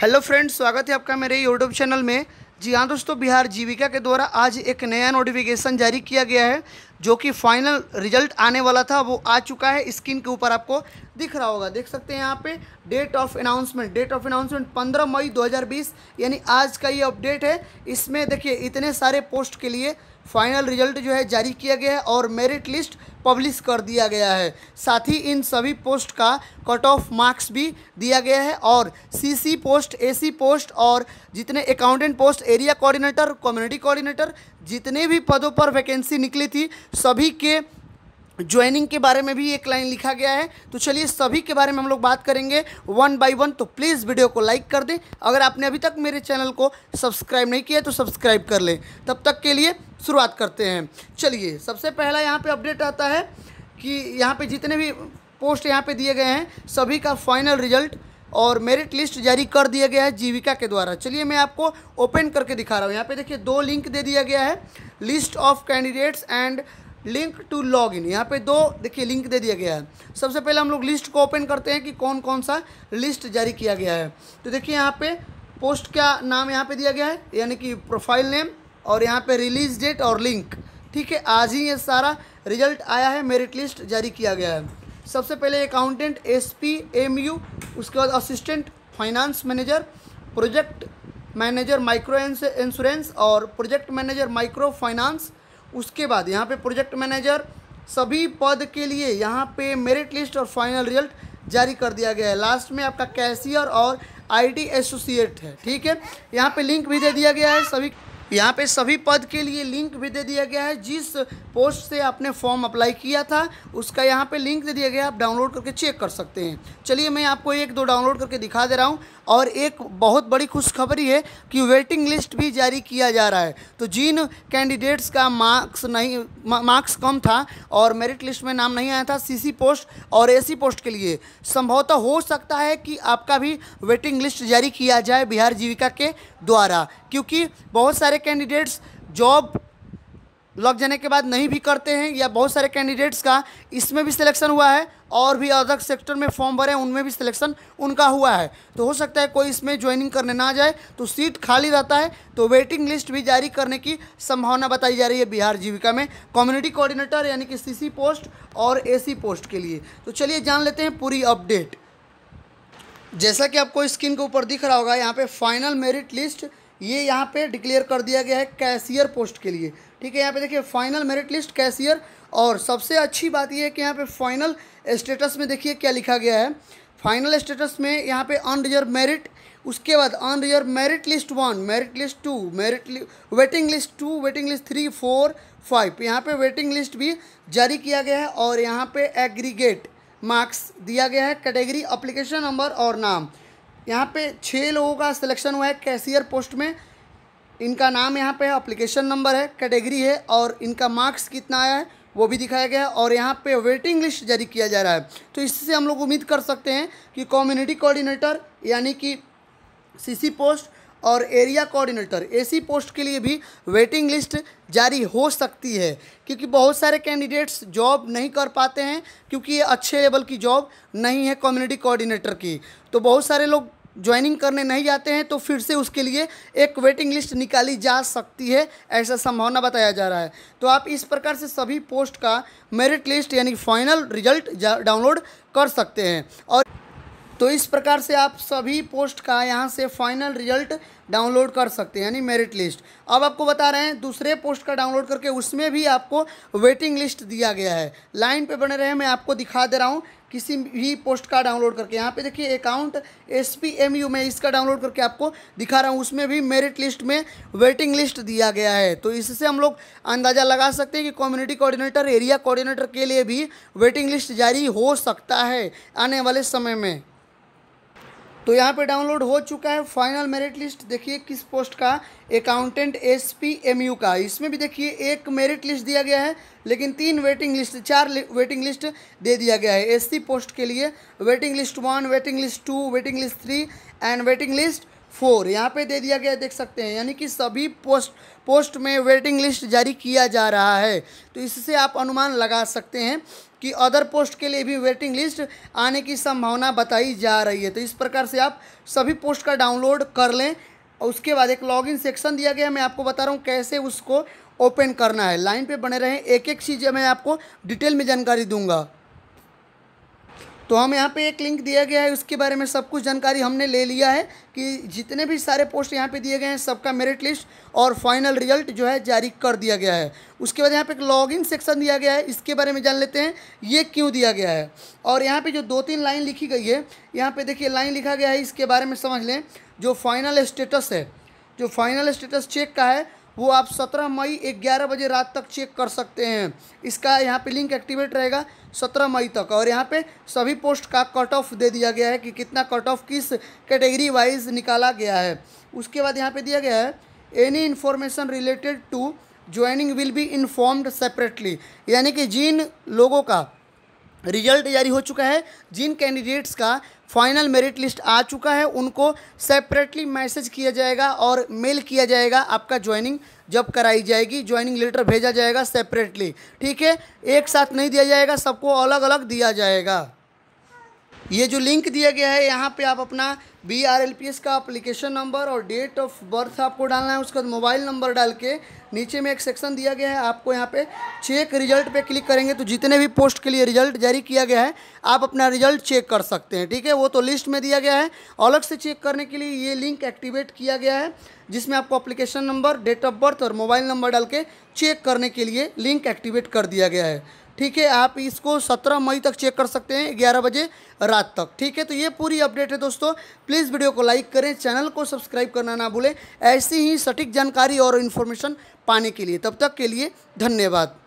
hello friends स्वागत है आपका मेरे यूट्यूब चैनल में जी हाँ दोस्तों बिहार जीविका के द्वारा आज एक नया नोटिफिकेशन जारी किया गया है जो कि फाइनल रिजल्ट आने वाला था वो आ चुका है स्क्रीन के ऊपर आपको दिख रहा होगा देख सकते हैं यहाँ पे date of announcement date of announcement 15 मई 2020 यानी आज का ये अपडेट है इसमें देखिए इतने सारे पोस्ट के लिए फाइनल रिजल्ट जो है जारी किया गया है और मेरिट लिस्ट पब्लिश कर दिया गया है साथ ही इन सभी पोस्ट का कट ऑफ मार्क्स भी दिया गया है और सीसी पोस्ट एसी पोस्ट और जितने accountant post area coordinator community coordinator जितने भी पदों पर वैकेंसी निकली थी सभी के ज्वाइनिंग के बारे में भी एक लाइन लिखा गया है तो चलिए सभी के बारे में हम लोग बात करेंगे वन बाय वन तो प्लीज़ वीडियो को लाइक कर दें अगर आपने अभी तक मेरे चैनल को सब्सक्राइब नहीं किया तो सब्सक्राइब कर लें तब तक के लिए शुरुआत करते हैं चलिए सबसे पहला यहाँ पे अपडेट आता है कि यहाँ पे जितने भी पोस्ट यहाँ पर दिए गए हैं सभी का फाइनल रिजल्ट और मेरिट लिस्ट जारी कर दिया गया है जीविका के द्वारा चलिए मैं आपको ओपन करके दिखा रहा हूँ यहाँ पे देखिए दो लिंक दे दिया गया है list of candidates and link to log in यहाँ पे दो देखिए लिंक दे दिया गया है सबसे पहले हम लोग लिस्ट को ओपन करते हैं कि कौन कौन सा लिस्ट जारी किया गया है तो देखिए यहाँ पे पोस्ट का नाम यहाँ पे दिया गया है यानी कि प्रोफाइल नेम और यहाँ पे रिलीज डेट और लिंक ठीक है आज ही ये सारा रिजल्ट आया है मेरिट लिस्ट जारी किया गया है सबसे पहले accountant S P M U उसके बाद assistant finance manager project manager micro insurance और प्रोजेक्ट मैनेजर माइक्रो फाइनेंस उसके बाद यहाँ पे प्रोजेक्ट मैनेजर सभी पद के लिए यहाँ पे मेरिट लिस्ट और फाइनल रिजल्ट जारी कर दिया गया है लास्ट में आपका कैशियर और आईटी एसोसिएट है ठीक है यहाँ पे लिंक भी दे दिया गया है सभी यहाँ पे सभी पद के लिए लिंक भी दे दिया गया है जिस पोस्ट से आपने फॉर्म अप्लाई किया था उसका यहाँ पे लिंक दे दिया गया आप डाउनलोड करके चेक कर सकते हैं चलिए मैं आपको एक दो डाउनलोड करके दिखा दे रहा हूँ और एक बहुत बड़ी खुशखबरी है कि वेटिंग लिस्ट भी जारी किया जा रहा है तो जिन कैंडिडेट्स का मार्क्स नहीं मार्क्स कम था और मेरिट लिस्ट में नाम नहीं आया था सी पोस्ट और ए पोस्ट के लिए संभवतः हो सकता है कि आपका भी वेटिंग लिस्ट जारी किया जाए बिहार जीविका के द्वारा क्योंकि बहुत सारे कैंडिडेट्स जॉब लग जाने के बाद नहीं भी करते हैं या बहुत सारे कैंडिडेट्स का इसमें भी सिलेक्शन हुआ है और भी अदर सेक्टर में फॉर्म भरे उनमें भी सिलेक्शन उनका हुआ है तो हो सकता है कोई इसमें ज्वाइनिंग करने ना जाए तो सीट खाली रहता है तो वेटिंग लिस्ट भी जारी करने की संभावना बताई जा रही है बिहार जीविका में कम्युनिटी कोऑर्डिनेटर यानी कि सीसी पोस्ट और एसी पोस्ट के लिए तो चलिए जान लेते हैं पूरी अपडेट जैसा कि आपको स्क्रीन के ऊपर दिख रहा होगा यहाँ पे फाइनल मेरिट लिस्ट ये यहाँ पे डिक्लेयर कर दिया गया है कैशियर पोस्ट के लिए ठीक है यहाँ पे देखिए फाइनल मेरिट लिस्ट कैशियर और सबसे अच्छी बात यह है कि यहाँ पे फाइनल स्टेटस में देखिए क्या लिखा गया है फाइनल स्टेटस में यहाँ पे अनरिजर्व मेरिट उसके बाद unreserved merit list one merit list two merit waiting list two waiting list three four five यहाँ पर वेटिंग लिस्ट भी जारी किया गया है और यहाँ पर एग्रीगेट मार्क्स दिया गया है कैटेगरी अप्लीकेशन नंबर और नाम यहाँ पे छः लोगों का सिलेक्शन हुआ है कैशियर पोस्ट में इनका नाम यहाँ पे है अप्लीकेशन नंबर है कैटेगरी है और इनका मार्क्स कितना आया है वो भी दिखाया गया है और यहाँ पे वेटिंग लिस्ट जारी किया जा रहा है तो इससे हम लोग उम्मीद कर सकते हैं कि कम्युनिटी कोऑर्डिनेटर यानी कि सीसी पोस्ट और एरिया कोऑर्डिनेटर एसी पोस्ट के लिए भी वेटिंग लिस्ट जारी हो सकती है क्योंकि बहुत सारे कैंडिडेट्स जॉब नहीं कर पाते हैं क्योंकि ये अच्छे लेवल की जॉब नहीं है कम्युनिटी कोऑर्डिनेटर की तो बहुत सारे लोग ज्वाइनिंग करने नहीं जाते हैं तो फिर से उसके लिए एक वेटिंग लिस्ट निकाली जा सकती है ऐसा संभावना बताया जा रहा है तो आप इस प्रकार से सभी पोस्ट का मेरिट लिस्ट यानी फाइनल रिजल्ट डाउनलोड कर सकते हैं और तो इस प्रकार से आप सभी पोस्ट का यहाँ से फाइनल रिजल्ट डाउनलोड कर सकते हैं यानी मेरिट लिस्ट अब आपको बता रहे हैं दूसरे पोस्ट का डाउनलोड करके उसमें भी आपको वेटिंग लिस्ट दिया गया है लाइन पे बने रहे मैं आपको दिखा दे रहा हूँ किसी भी पोस्ट का डाउनलोड करके यहाँ पे देखिए account S P M U में इसका डाउनलोड करके आपको दिखा रहा हूँ उसमें भी मेरिट लिस्ट में वेटिंग लिस्ट दिया गया है तो इससे हम लोग अंदाज़ा लगा सकते हैं कि कम्युनिटी कोऑर्डिनेटर एरिया कोऑर्डिनेटर के लिए भी वेटिंग लिस्ट जारी हो सकता है आने वाले समय में तो यहाँ पे डाउनलोड हो चुका है फाइनल मेरिट लिस्ट देखिए किस पोस्ट का accountant S P M U का इसमें भी देखिए एक मेरिट लिस्ट दिया गया है लेकिन तीन वेटिंग लिस्ट चार वेटिंग लिस्ट दे दिया गया है एस पोस्ट के लिए waiting list one waiting list two waiting list three and waiting list four यहाँ पे दे दिया गया देख सकते हैं यानी कि सभी पोस्ट पोस्ट में वेटिंग लिस्ट जारी किया जा रहा है तो इससे आप अनुमान लगा सकते हैं कि अदर पोस्ट के लिए भी वेटिंग लिस्ट आने की संभावना बताई जा रही है तो इस प्रकार से आप सभी पोस्ट का डाउनलोड कर लें और उसके बाद एक लॉगिन सेक्शन दिया गया मैं आपको बता रहा हूँ कैसे उसको ओपन करना है लाइन पे बने रहें एक एक चीज़ मैं आपको डिटेल में जानकारी दूंगा तो हम यहाँ पे एक लिंक दिया गया है उसके बारे में सब कुछ जानकारी हमने ले लिया है कि जितने भी सारे पोस्ट यहाँ पे दिए गए हैं सबका मेरिट लिस्ट और फाइनल रिजल्ट जो है जारी कर दिया गया है उसके बाद यहाँ पे एक लॉगिन सेक्शन दिया गया है इसके बारे में जान लेते हैं ये क्यों दिया गया है और यहाँ पर जो दो तीन लाइन लिखी गई है यहाँ पर देखिए लाइन लिखा गया है इसके बारे में समझ लें जो फाइनल स्टेटस है जो फाइनल स्टेटस चेक का है वो आप 17 मई 11 बजे रात तक चेक कर सकते हैं इसका यहाँ पे लिंक एक्टिवेट रहेगा 17 मई तक और यहाँ पे सभी पोस्ट का कट ऑफ दे दिया गया है कि कितना कट ऑफ किस कैटेगरी वाइज निकाला गया है उसके बाद यहाँ पे दिया गया है any information related to joining will be informed separately यानी कि जिन लोगों का रिजल्ट जारी हो चुका है जिन कैंडिडेट्स का फाइनल मेरिट लिस्ट आ चुका है उनको सेपरेटली मैसेज किया जाएगा और मेल किया जाएगा आपका ज्वाइनिंग जब कराई जाएगी ज्वाइनिंग लेटर भेजा जाएगा सेपरेटली ठीक है एक साथ नहीं दिया जाएगा सबको अलग अलग दिया जाएगा ये जो लिंक दिया गया है यहाँ पे आप अपना B R L P S का अप्लीकेशन नंबर और डेट ऑफ बर्थ आपको डालना है उसके बाद मोबाइल नंबर डाल के नीचे में एक सेक्शन दिया गया है आपको यहाँ पे चेक रिजल्ट पे क्लिक करेंगे तो जितने भी पोस्ट के लिए रिजल्ट जारी किया गया है आप अपना रिजल्ट चेक कर सकते हैं ठीक है वो तो लिस्ट में दिया गया है अलग से चेक करने के लिए ये लिंक एक्टिवेट किया गया है जिसमें आपको application number date of birth और मोबाइल नंबर डाल के चेक करने के लिए लिंक एक्टिवेट कर दिया गया है ठीक है आप इसको 17 मई तक चेक कर सकते हैं 11 बजे रात तक ठीक है तो ये पूरी अपडेट है दोस्तों प्लीज़ वीडियो को लाइक करें चैनल को सब्सक्राइब करना ना भूलें ऐसी ही सटीक जानकारी और इन्फॉर्मेशन पाने के लिए तब तक के लिए धन्यवाद